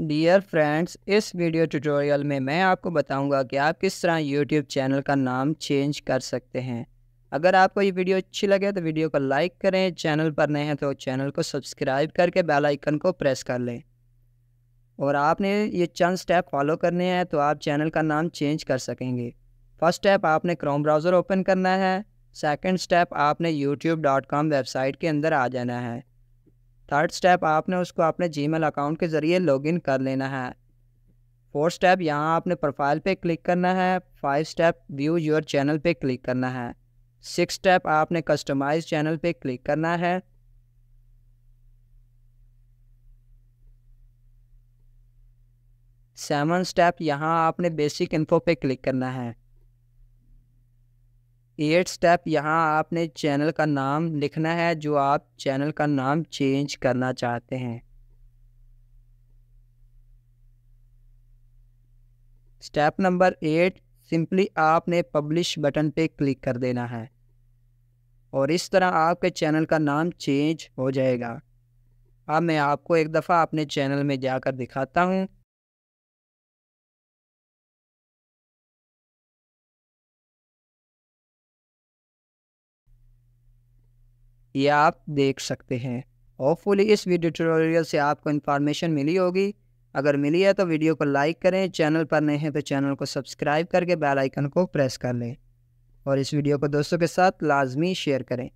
dear friends इस video tutorial में मैं आपको बताऊंगा कि आप किस तरह यूट्यूब चैनल का नाम चेंज कर सकते हैं अगर आपको ये वीडियो अच्छी लगे तो वीडियो को लाइक करें चैनल पर नए हैं तो चैनल को सब्सक्राइब करके बेल आइकन को प्रेस कर लें और आपने ये चंद स्टेप फॉलो करने हैं तो आप चैनल का नाम चेंज कर सकेंगे फर्स्ट स्टेप आपने क्रोम ब्राउज़र ओपन करना है सेकेंड स्टेप आपने यूट्यूब वेबसाइट के अंदर आ जाना है थर्ड स्टेप आपने उसको अपने जी अकाउंट के ज़रिए लॉगिन कर लेना है फोर्थ स्टेप यहाँ आपने प्रोफाइल पे क्लिक करना है five step view your channel पे क्लिक करना है सिक्स स्टेप आपने कस्टमाइज चैनल पे क्लिक करना है सेवन स्टेप यहाँ आपने बेसिक इन्फो पे क्लिक करना है एट स्टेप यहाँ आपने चैनल का नाम लिखना है जो आप चैनल का नाम चेंज करना चाहते हैं स्टेप नंबर एट सिंपली आपने पब्लिश बटन पे क्लिक कर देना है और इस तरह आपके चैनल का नाम चेंज हो जाएगा अब मैं आपको एक दफ़ा अपने चैनल में जाकर दिखाता हूँ ये आप देख सकते हैं होपफुली इस वीडियो ट्यूटोरियल से आपको इन्फॉर्मेशन मिली होगी अगर मिली है तो वीडियो को लाइक करें चैनल पर नए हैं तो चैनल को सब्सक्राइब करके बेल आइकन को प्रेस कर लें और इस वीडियो को दोस्तों के साथ लाजमी शेयर करें